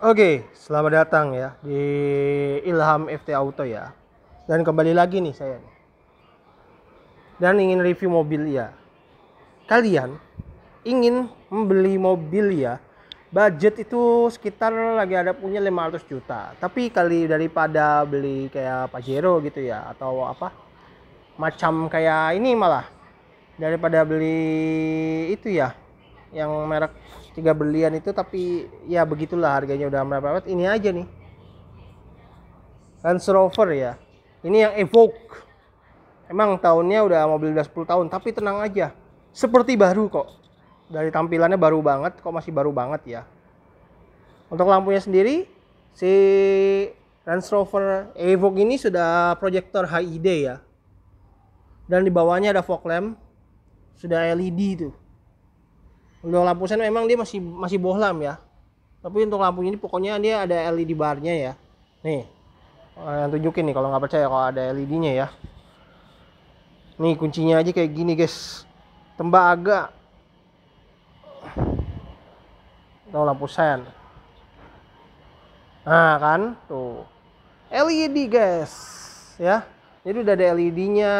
Oke, selamat datang ya di Ilham FT Auto ya. Dan kembali lagi nih saya. Dan ingin review mobil ya. Kalian ingin membeli mobil ya. Budget itu sekitar lagi ada punya 500 juta. Tapi kali daripada beli kayak Pajero gitu ya atau apa macam kayak ini malah daripada beli itu ya yang merek tiga berlian itu tapi ya begitulah harganya udah merapat ini aja nih Range Rover ya ini yang Evoque emang tahunnya udah mobil udah 10 tahun tapi tenang aja seperti baru kok dari tampilannya baru banget kok masih baru banget ya untuk lampunya sendiri si Range Rover Evoque ini sudah proyektor HID ya dan di bawahnya ada fog lamp sudah LED tuh untuk lampu sen kan memang dia masih masih bohlam ya. Tapi untuk lampunya ini pokoknya dia ada LED barnya ya. Nih. Eh, yang tunjukin nih kalau nggak percaya kalau ada LED-nya ya. Nih kuncinya aja kayak gini guys. Tembaga. Tuh lampu sen. Nah kan tuh. LED guys ya. Jadi udah ada LED-nya.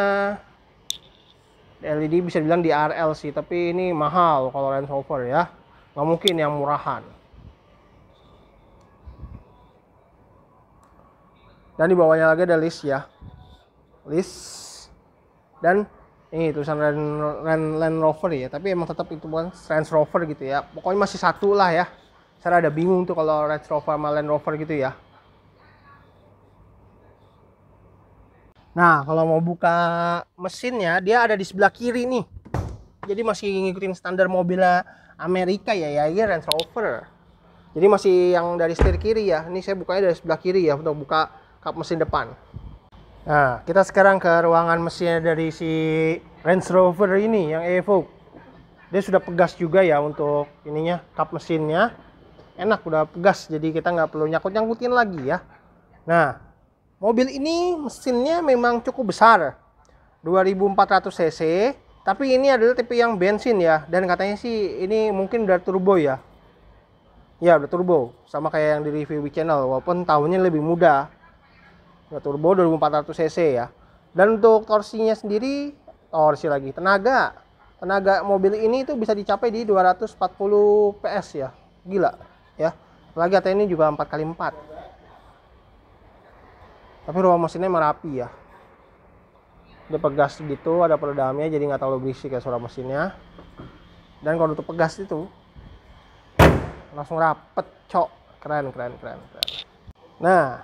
LED bisa dibilang di RL sih tapi ini mahal kalau Range Rover ya nggak mungkin yang murahan dan di bawahnya lagi ada list ya list dan ini tulisan Land, Land, Land Rover ya tapi emang tetap itu bukan Range Rover gitu ya pokoknya masih satu lah ya saya ada bingung tuh kalau Range Rover sama Land Rover gitu ya Nah, kalau mau buka mesinnya, dia ada di sebelah kiri nih. Jadi masih ngikutin standar mobil Amerika ya, ya ini Range Rover. Jadi masih yang dari setir kiri ya. Ini saya bukanya dari sebelah kiri ya untuk buka kap mesin depan. Nah, kita sekarang ke ruangan mesinnya dari si Range Rover ini yang Evoque. Dia sudah pegas juga ya untuk ininya kap mesinnya. Enak udah pegas, jadi kita nggak perlu nyakut nyangkutin lagi ya. Nah, Mobil ini mesinnya memang cukup besar. 2400 cc, tapi ini adalah tipe yang bensin ya dan katanya sih ini mungkin udah turbo ya. Ya, udah turbo. Sama kayak yang di review channel walaupun tahunnya lebih muda. Udah turbo 2400 cc ya. Dan untuk torsinya sendiri torsi lagi, tenaga. Tenaga mobil ini itu bisa dicapai di 240 PS ya. Gila ya. Lagi katanya ini juga 4 x 4 tapi ruang mesinnya merapi ya dia pegas gitu ada peredamnya jadi nggak terlalu berisik ya suara mesinnya dan kalau tutup pegas itu langsung rapet cok keren keren keren keren nah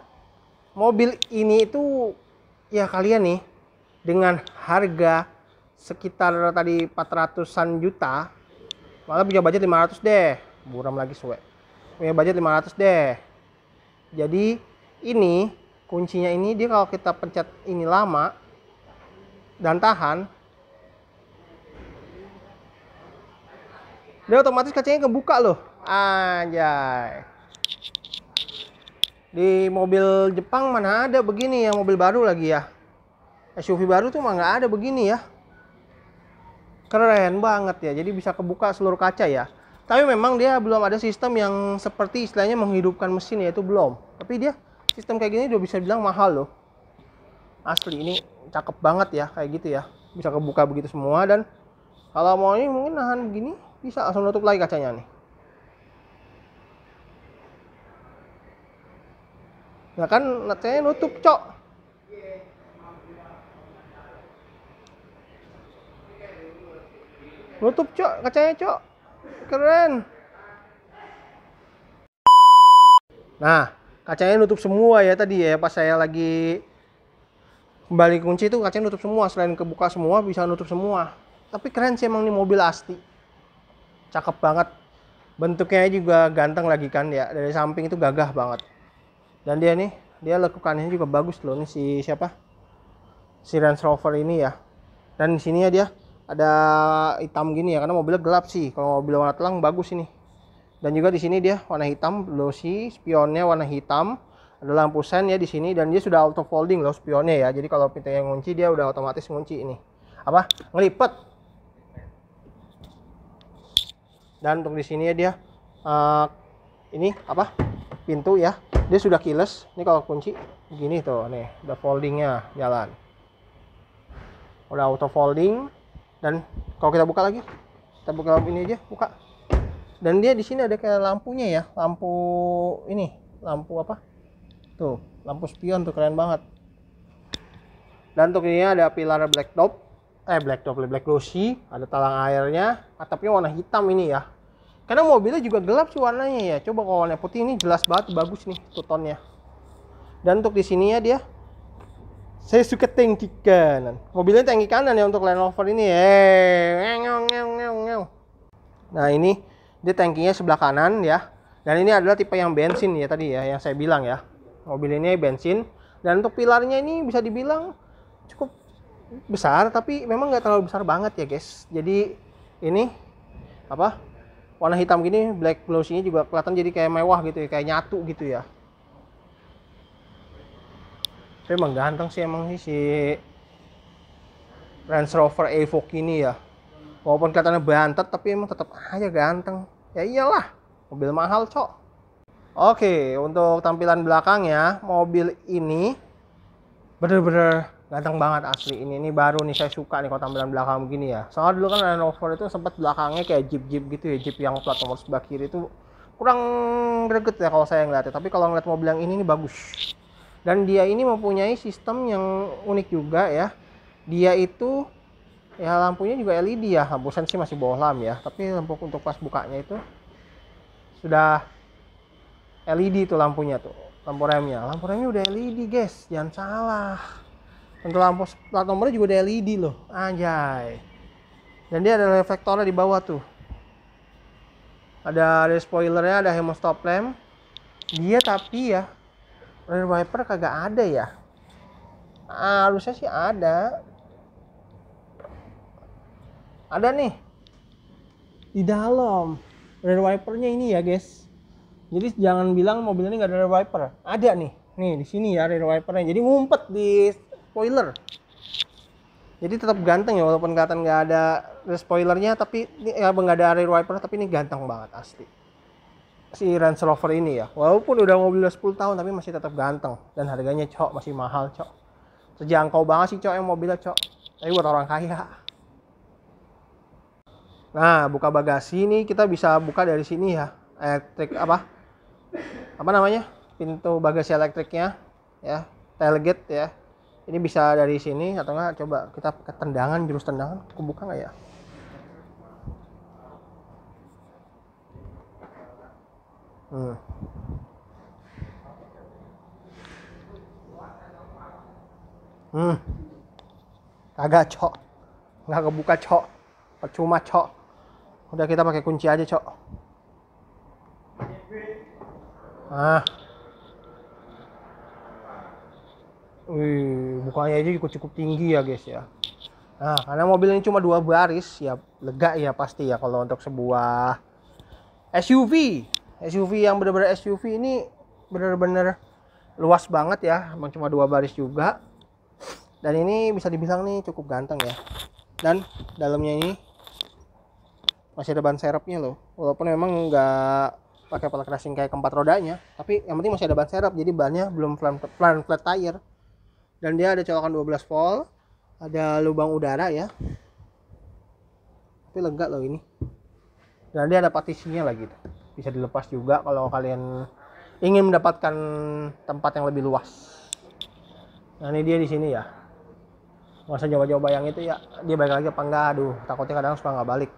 mobil ini itu ya kalian nih dengan harga sekitar tadi 400-an juta malah punya budget 500 deh buram lagi suwe punya budget 500 deh jadi ini kuncinya ini dia kalau kita pencet ini lama dan tahan dia otomatis kacanya kebuka loh anjay di mobil Jepang mana ada begini ya mobil baru lagi ya SUV baru tuh mah nggak ada begini ya keren banget ya jadi bisa kebuka seluruh kaca ya tapi memang dia belum ada sistem yang seperti istilahnya menghidupkan mesin yaitu belum tapi dia sistem kayak gini udah bisa bilang mahal loh asli ini cakep banget ya kayak gitu ya bisa kebuka begitu semua dan kalau mau ini mungkin nahan begini bisa langsung nutup lagi kacanya nih ya kan kacanya nutup cok nutup cok kacanya cok keren nah kacanya nutup semua ya tadi ya pas saya lagi balik kunci itu kacanya nutup semua selain kebuka semua bisa nutup semua tapi keren sih emang nih mobil asli, cakep banget bentuknya juga ganteng lagi kan ya dari samping itu gagah banget dan dia nih dia lekukannya juga bagus loh nih si siapa si Range Rover ini ya dan sininya dia ada hitam gini ya karena mobilnya gelap sih kalau mobil warna telang bagus ini dan juga di sini dia warna hitam glossy spionnya warna hitam ada lampu sen ya di sini dan dia sudah auto folding loh spionnya ya jadi kalau pintunya ngunci dia udah otomatis ngunci ini apa ngelipet dan untuk di sini ya dia uh, ini apa pintu ya dia sudah keyless ini kalau kunci begini tuh nih udah foldingnya jalan udah auto folding dan kalau kita buka lagi kita buka ini aja buka dan dia di sini ada kayak lampunya ya lampu ini lampu apa tuh lampu spion tuh keren banget dan untuk ini ada pilar black top eh black top black glossy ada talang airnya atapnya warna hitam ini ya karena mobilnya juga gelap sih warnanya ya coba kalau warna putih ini jelas banget bagus nih tutonnya dan untuk di sini ya dia saya suka tangki kanan mobilnya tangki kanan ya untuk Land Rover ini eh nah ini dia tangkinya sebelah kanan ya. Dan ini adalah tipe yang bensin ya tadi ya yang saya bilang ya. Mobil ini bensin dan untuk pilarnya ini bisa dibilang cukup besar tapi memang nggak terlalu besar banget ya guys. Jadi ini apa warna hitam gini black glossy-nya juga kelihatan jadi kayak mewah gitu ya, kayak nyatu gitu ya. Tapi emang ganteng sih emang sih si Range Rover Evoque ini ya. Walaupun kelihatannya bantet tapi emang tetap aja ganteng ya iyalah mobil mahal cok oke untuk tampilan belakang ya mobil ini bener-bener ganteng banget asli ini ini baru nih saya suka nih kalau tampilan belakang begini ya soalnya dulu kan Land Rover itu sempat belakangnya kayak jeep jeep gitu ya jeep yang plat nomor sebelah kiri itu kurang greget ya kalau saya ngeliatnya tapi kalau ngeliat mobil yang ini ini bagus dan dia ini mempunyai sistem yang unik juga ya dia itu ya lampunya juga LED ya lampu sih masih bohlam ya tapi lampu untuk pas bukanya itu sudah LED itu lampunya tuh lampu remnya lampu remnya udah LED guys jangan salah untuk lampu plat nomornya juga udah LED loh anjay dan dia ada reflektornya di bawah tuh ada, ada spoilernya ada hemostop lamp dia tapi ya rear wiper kagak ada ya harusnya sih ada ada nih di dalam rear wipernya ini ya guys jadi jangan bilang mobil ini nggak ada rear wiper ada nih nih di sini ya rear wipernya jadi ngumpet di spoiler jadi tetap ganteng ya walaupun kelihatan nggak ada spoilernya tapi ini ya nggak ada rear wiper tapi ini ganteng banget asli si Range Rover ini ya walaupun udah mobil udah 10 tahun tapi masih tetap ganteng dan harganya cok masih mahal cok terjangkau banget sih cok yang mobilnya cok tapi buat orang kaya Nah, buka bagasi ini kita bisa buka dari sini ya. Elektrik apa? Apa namanya? Pintu bagasi elektriknya ya, tailgate ya. Ini bisa dari sini atau enggak coba kita ke tendangan jurus tendangan kebuka nggak ya? Hmm. Hmm. Kagak, Cok. Enggak kebuka, Cok. Percuma, Cok. Udah kita pakai kunci aja, Cok. Ah. Wih, bukanya aja cukup cukup tinggi ya, guys ya. Nah, karena mobil ini cuma dua baris, ya lega ya pasti ya kalau untuk sebuah SUV. SUV yang benar-benar SUV ini benar-benar luas banget ya, emang cuma dua baris juga. Dan ini bisa dibilang nih cukup ganteng ya. Dan dalamnya ini masih ada ban serepnya loh walaupun memang nggak pakai pelek racing kayak keempat rodanya tapi yang penting masih ada ban serep jadi bannya belum flat flat, flat tire dan dia ada colokan 12 volt ada lubang udara ya tapi lega loh ini dan dia ada partisinya lagi bisa dilepas juga kalau kalian ingin mendapatkan tempat yang lebih luas nah ini dia di sini ya nggak usah jauh coba yang itu ya dia balik lagi apa enggak aduh takutnya kadang suka nggak balik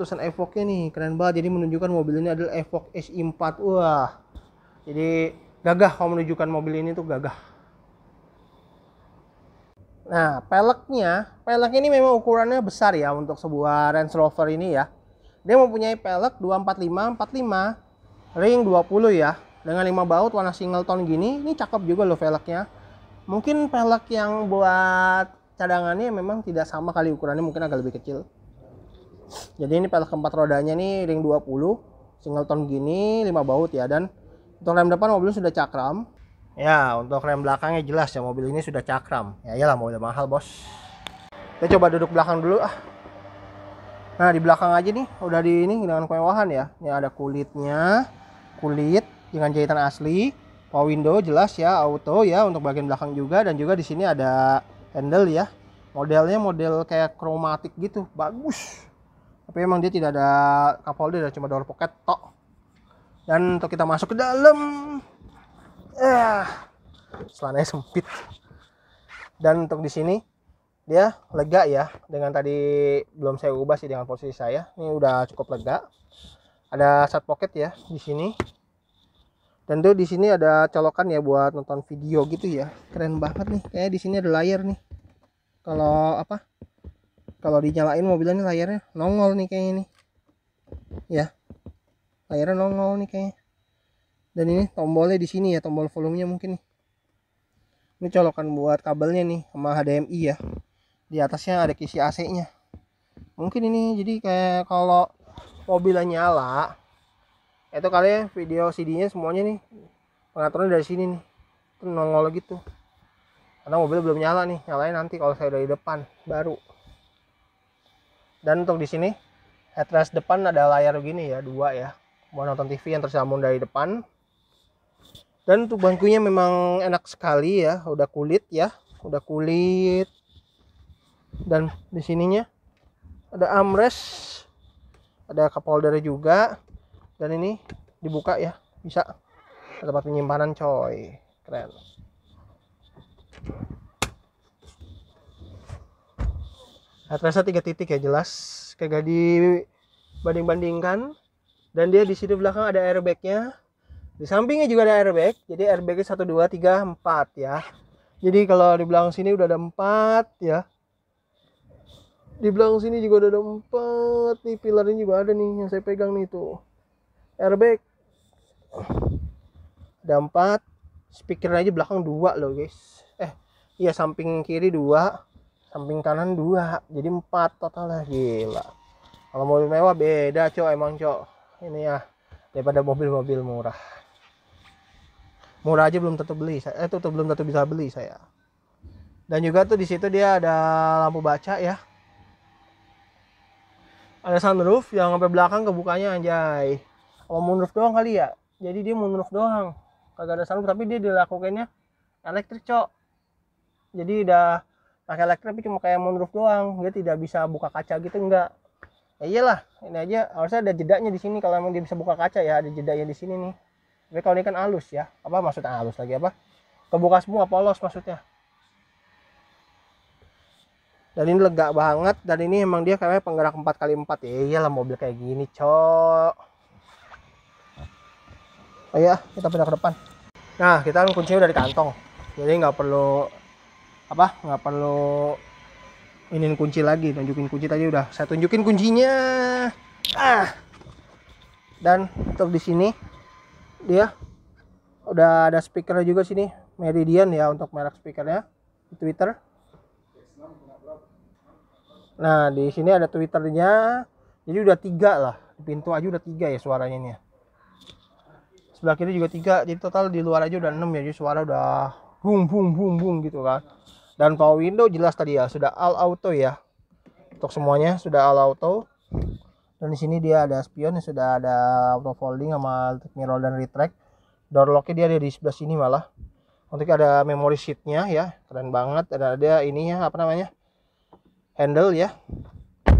tulisan Evoque nih keren banget jadi menunjukkan mobil ini adalah Evoque SI4 wah jadi gagah kalau menunjukkan mobil ini tuh gagah nah peleknya pelek ini memang ukurannya besar ya untuk sebuah Range Rover ini ya dia mempunyai pelek 245 45 ring 20 ya dengan 5 baut warna single tone gini ini cakep juga loh peleknya mungkin pelek yang buat cadangannya memang tidak sama kali ukurannya mungkin agak lebih kecil jadi ini pelek keempat rodanya nih ring 20 tone gini 5 baut ya dan untuk rem depan mobil sudah cakram ya untuk rem belakangnya jelas ya mobil ini sudah cakram ya iyalah mobil mahal bos kita coba duduk belakang dulu ah nah di belakang aja nih udah di ini dengan kemewahan ya ini ada kulitnya kulit dengan jahitan asli power window jelas ya auto ya untuk bagian belakang juga dan juga di sini ada handle ya modelnya model kayak kromatik gitu bagus tapi emang dia tidak ada kapolder cuma door pocket tok dan untuk kita masuk ke dalam eh celananya sempit dan untuk di sini dia lega ya dengan tadi belum saya ubah sih dengan posisi saya ini udah cukup lega ada sat pocket ya di sini dan tuh di sini ada colokan ya buat nonton video gitu ya keren banget nih kayak di sini ada layar nih kalau apa kalau dinyalain mobilnya nih layarnya nongol nih kayaknya nih ya layarnya nongol nih kayaknya dan ini tombolnya di sini ya tombol volumenya mungkin nih ini colokan buat kabelnya nih sama HDMI ya di atasnya ada kisi AC nya mungkin ini jadi kayak kalau mobilnya nyala itu kali ya video CD nya semuanya nih pengaturan dari sini nih itu nongol gitu karena mobil belum nyala nih nyalain nanti kalau saya dari depan baru dan untuk di sini headrest depan ada layar gini ya dua ya mau nonton TV yang tersambung dari depan dan untuk bangkunya memang enak sekali ya udah kulit ya udah kulit dan di sininya ada armrest ada cup holder juga dan ini dibuka ya bisa tempat penyimpanan coy keren Nah, tiga titik ya jelas kagak dibanding-bandingkan dan dia di sini belakang ada airbagnya di sampingnya juga ada airbag jadi airbagnya satu dua tiga empat ya jadi kalau di belakang sini udah ada empat ya di belakang sini juga udah ada empat nih Pilar ini juga ada nih yang saya pegang nih tuh airbag ada empat speaker aja belakang dua loh guys eh iya samping kiri dua samping kanan dua jadi empat total lah gila kalau mobil mewah beda cok emang cok ini ya daripada mobil-mobil murah murah aja belum tentu beli saya eh, itu belum tentu bisa beli saya dan juga tuh di situ dia ada lampu baca ya ada sunroof yang sampai belakang kebukanya anjay mau moonroof doang kali ya jadi dia moonroof doang kagak ada sunroof tapi dia dilakukannya elektrik cok jadi udah pakai elektrik tapi cuma kayak moonroof doang dia tidak bisa buka kaca gitu enggak ya iyalah ini aja harusnya ada jedanya di sini kalau emang dia bisa buka kaca ya ada jedanya di sini nih tapi kalau ini kan halus ya apa maksudnya halus lagi apa kebuka semua polos maksudnya dan ini lega banget dan ini emang dia kayak penggerak 4 kali 4 ya iyalah mobil kayak gini cok oh iya kita pindah ke depan nah kita kan kuncinya udah di kantong jadi nggak perlu apa nggak perlu ini kunci lagi tunjukin kunci tadi udah saya tunjukin kuncinya ah dan untuk di sini dia udah ada speaker juga sini Meridian ya untuk merek speakernya di Twitter nah di sini ada Twitternya jadi udah tiga lah di pintu aja udah tiga ya suaranya ini ya. sebelah kiri juga tiga jadi total di luar aja udah enam ya jadi suara udah bung bung bung bung gitu kan dan kalau window jelas tadi ya sudah all auto ya untuk semuanya sudah all auto dan di sini dia ada spion yang sudah ada auto folding sama mirror dan retract door locknya dia ada di sebelah sini malah untuk ada memory sheetnya ya keren banget ada ada ini ya, apa namanya handle ya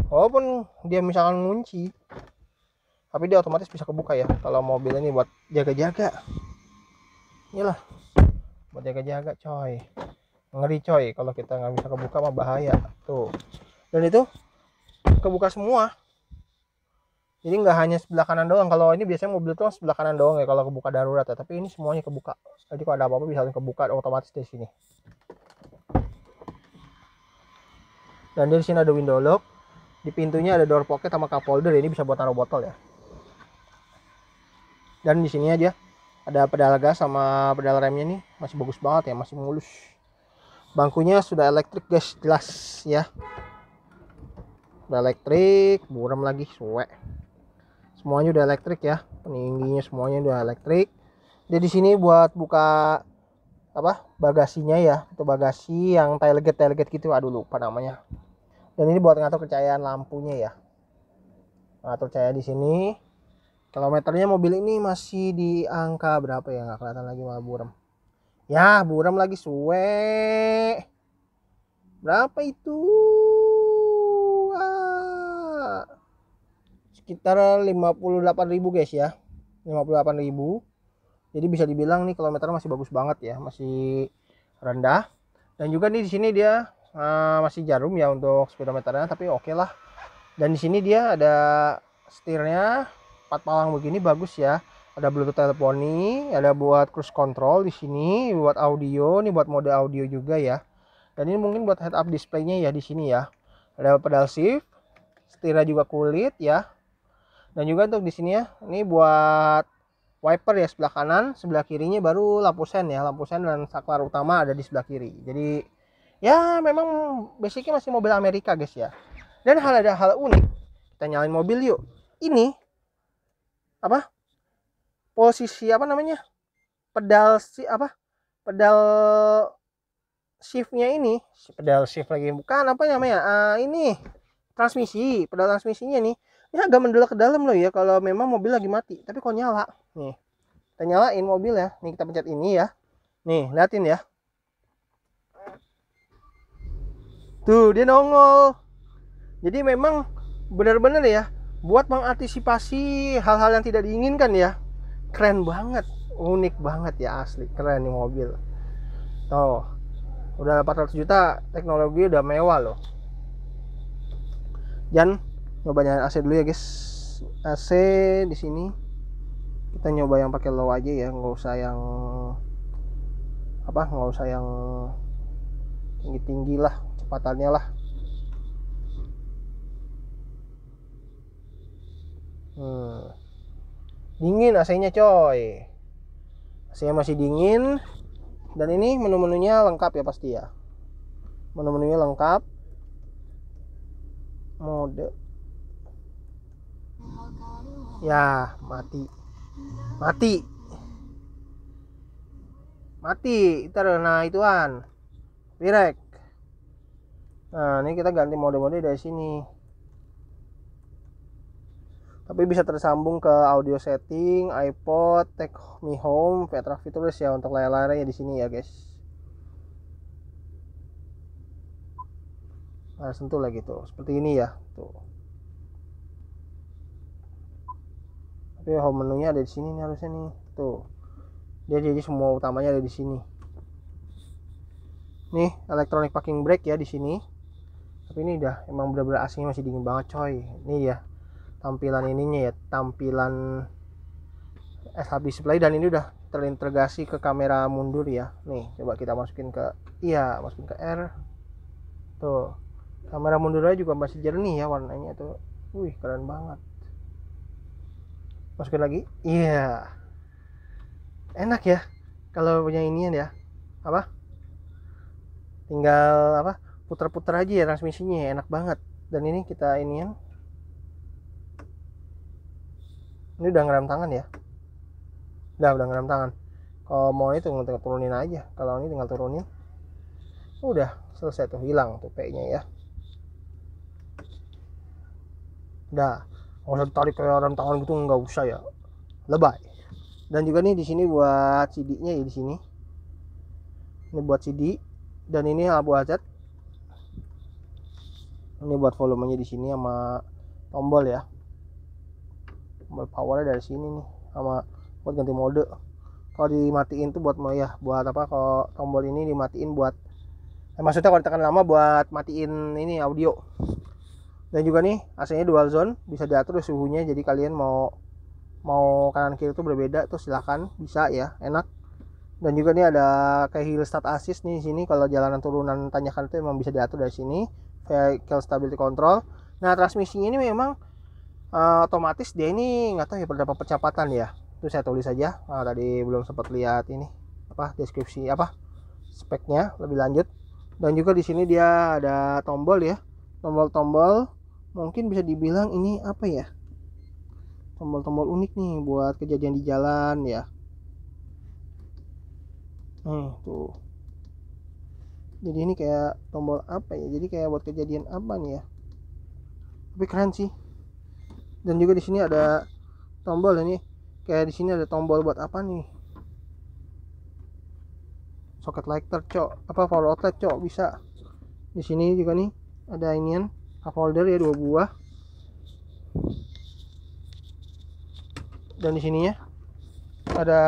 walaupun dia misalkan ngunci tapi dia otomatis bisa kebuka ya kalau mobil ini buat jaga-jaga inilah buat jaga-jaga coy ngeri coy kalau kita nggak bisa kebuka mah bahaya tuh dan itu kebuka semua jadi nggak hanya sebelah kanan doang kalau ini biasanya mobil tuh sebelah kanan doang ya kalau kebuka darurat ya tapi ini semuanya kebuka jadi kalau ada apa-apa bisa kebuka otomatis di sini dan di sini ada window lock di pintunya ada door pocket sama cup holder ini bisa buat taruh botol ya dan di sini aja ada pedal gas sama pedal remnya nih masih bagus banget ya masih mulus bangkunya sudah elektrik guys jelas ya udah elektrik buram lagi suwe semuanya udah elektrik ya peningginya semuanya udah elektrik jadi sini buat buka apa bagasinya ya itu bagasi yang tailgate tailgate gitu aduh lupa namanya dan ini buat ngatur kecahayaan lampunya ya ngatur cahaya di sini kilometernya mobil ini masih di angka berapa ya nggak kelihatan lagi malah buram Ya, buram lagi suwe. Berapa itu? Ah. Sekitar 58.000 guys ya. 58.000. Jadi bisa dibilang nih kilometer masih bagus banget ya, masih rendah. Dan juga nih di sini dia uh, masih jarum ya untuk speedometernya, tapi oke okay lah. Dan di sini dia ada setirnya empat palang begini bagus ya ada Bluetooth teleponi, ada buat cruise control di sini, buat audio, ini buat mode audio juga ya. Dan ini mungkin buat head up displaynya ya di sini ya. Ada pedal shift, setirnya juga kulit ya. Dan juga untuk di sini ya, ini buat wiper ya sebelah kanan, sebelah kirinya baru lampu sen ya, lampu sen dan saklar utama ada di sebelah kiri. Jadi ya memang basicnya masih mobil Amerika guys ya. Dan hal ada hal unik, kita nyalain mobil yuk. Ini apa? posisi apa namanya pedal si apa pedal shiftnya ini pedal shift lagi bukan apa namanya uh, ini transmisi pedal transmisinya nih ini agak mendelak ke dalam loh ya kalau memang mobil lagi mati tapi kok nyala nih kita nyalain mobil ya nih kita pencet ini ya nih liatin ya tuh dia nongol jadi memang benar-benar ya buat mengantisipasi hal-hal yang tidak diinginkan ya keren banget unik banget ya asli keren nih mobil tuh udah 400 juta teknologi udah mewah loh Jan nyoba nyalain AC dulu ya guys AC di sini kita nyoba yang pakai low aja ya nggak usah yang apa nggak usah yang tinggi tinggi lah cepatannya lah hmm dingin AC-nya coy ac masih dingin dan ini menu-menunya lengkap ya pasti ya menu-menunya lengkap mode ya mati mati mati itu nah ituan pirek nah ini kita ganti mode-mode dari sini tapi bisa tersambung ke audio setting, iPod, Take Me Home, Petra Fiturus ya untuk layar-layar ya di sini ya guys. Nah, sentuh lagi tuh, seperti ini ya, tuh. Tapi home menunya ada di sini nih harusnya nih, tuh. Dia jadi semua utamanya ada di sini. Nih, electronic parking brake ya di sini. Tapi ini udah emang bener-bener aslinya masih dingin banget coy. ini ya, tampilan ininya ya tampilan SHB display dan ini udah terintegrasi ke kamera mundur ya nih coba kita masukin ke iya masukin ke R tuh kamera mundurnya juga masih jernih ya warnanya tuh wih keren banget masukin lagi iya yeah. enak ya kalau punya inian ya apa tinggal apa putar-putar aja ya transmisinya ya, enak banget dan ini kita inian ini udah ngerem tangan ya udah udah ngerem tangan kalau mau itu tinggal, turunin aja kalau ini tinggal turunin udah selesai tuh hilang tuh P ya udah nggak usah tarik kayak rem tangan gitu nggak usah ya lebay dan juga nih di sini buat CD nya ya di sini ini buat CD dan ini abu azat ini buat volumenya di sini sama tombol ya powernya dari sini nih sama buat ganti mode kalau dimatiin tuh buat mau ya buat apa kalau tombol ini dimatiin buat eh, maksudnya kalau ditekan lama buat matiin ini audio dan juga nih AC dual zone bisa diatur suhunya jadi kalian mau mau kanan kiri itu berbeda tuh silahkan bisa ya enak dan juga nih ada kayak hill start assist nih sini kalau jalanan turunan tanyakan itu memang bisa diatur dari sini Vehicle stability control nah transmisinya ini memang uh, otomatis dia ini nggak tahu ya berapa percepatan ya itu saya tulis saja nah, eh, tadi belum sempat lihat ini apa deskripsi apa speknya lebih lanjut dan juga di sini dia ada tombol ya tombol-tombol mungkin bisa dibilang ini apa ya tombol-tombol unik nih buat kejadian di jalan ya hmm tuh jadi ini kayak tombol apa ya jadi kayak buat kejadian apa nih ya tapi keren sih dan juga di sini ada tombol ini kayak di sini ada tombol buat apa nih socket lighter cok apa power outlet cok bisa di sini juga nih ada inian cup holder ya dua buah dan di sininya ada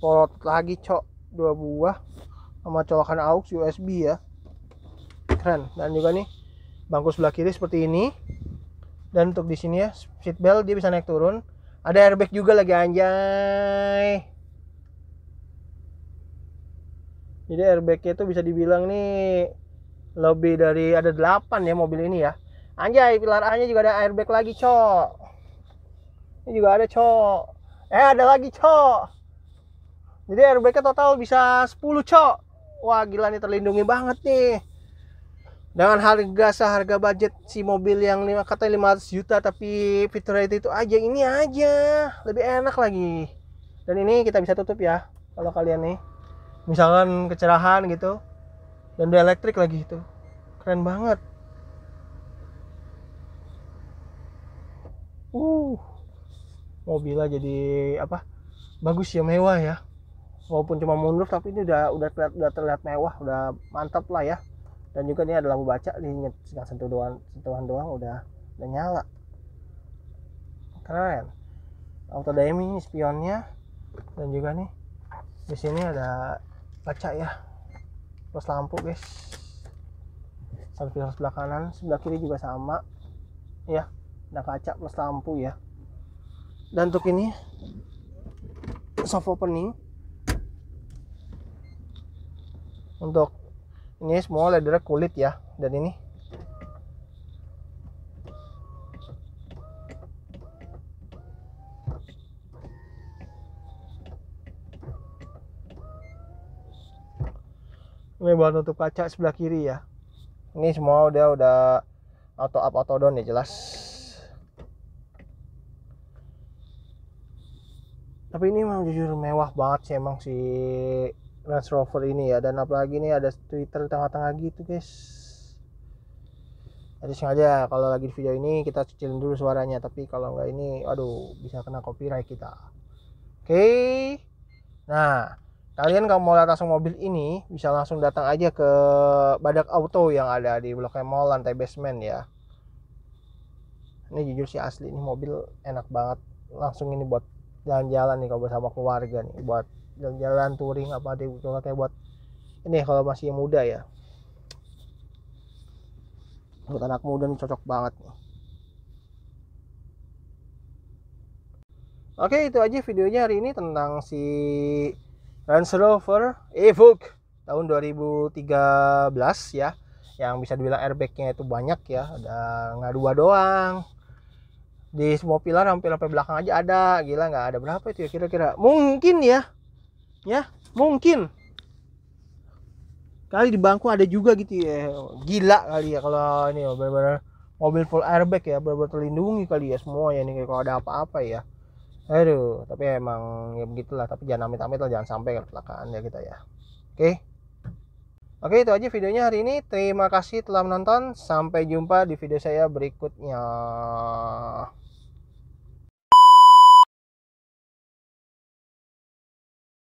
power lagi cok dua buah sama colokan aux USB ya keren dan juga nih bangku sebelah kiri seperti ini dan untuk di sini ya seat belt dia bisa naik turun ada airbag juga lagi anjay jadi airbagnya itu bisa dibilang nih lebih dari ada 8 ya mobil ini ya anjay pilar A nya juga ada airbag lagi cok ini juga ada cok eh ada lagi cok jadi airbagnya total bisa 10 cok wah gila nih terlindungi banget nih dengan harga seharga budget si mobil yang lima kata 500 juta tapi fitur itu aja ini aja lebih enak lagi dan ini kita bisa tutup ya kalau kalian nih misalkan kecerahan gitu dan udah elektrik lagi itu keren banget uh mobilnya jadi apa bagus ya mewah ya walaupun cuma mundur tapi ini udah udah terlihat, udah terlihat mewah udah mantap lah ya dan juga ini ada lampu baca di tinggal sentuh doang sentuhan doang udah udah nyala keren auto autodemi spionnya dan juga nih di sini ada baca ya plus lampu guys sampai sebelah kanan sebelah kiri juga sama ya ada kaca plus lampu ya dan untuk ini soft opening untuk ini semua leather kulit ya dan ini ini buat nutup kaca sebelah kiri ya ini semua udah udah auto up auto down ya jelas tapi ini memang jujur mewah banget sih emang si Range Rover ini ya dan apalagi nih ada Twitter tengah-tengah gitu guys jadi sengaja kalau lagi di video ini kita kecilin dulu suaranya tapi kalau nggak ini aduh bisa kena copyright kita oke okay. nah kalian kalau mau lihat langsung mobil ini bisa langsung datang aja ke badak auto yang ada di blok M Mall lantai basement ya ini jujur sih asli ini mobil enak banget langsung ini buat jalan-jalan nih kalau bersama keluarga nih buat jalan-jalan touring apa kayak buat ini kalau masih muda ya buat anak muda nih cocok banget nih Oke itu aja videonya hari ini tentang si Range Rover Evoque tahun 2013 ya yang bisa dibilang airbagnya itu banyak ya ada nggak dua doang di semua pilar hampir sampai belakang aja ada gila nggak ada berapa itu ya kira-kira mungkin ya ya mungkin kali di bangku ada juga gitu ya gila kali ya kalau ini ya bener -bener mobil full airbag ya bener, -bener terlindungi kali ya semua ya ini kalau ada apa-apa ya aduh tapi emang ya begitulah tapi jangan amit-amit lah jangan sampai kecelakaan ya kita ya oke oke itu aja videonya hari ini terima kasih telah menonton sampai jumpa di video saya berikutnya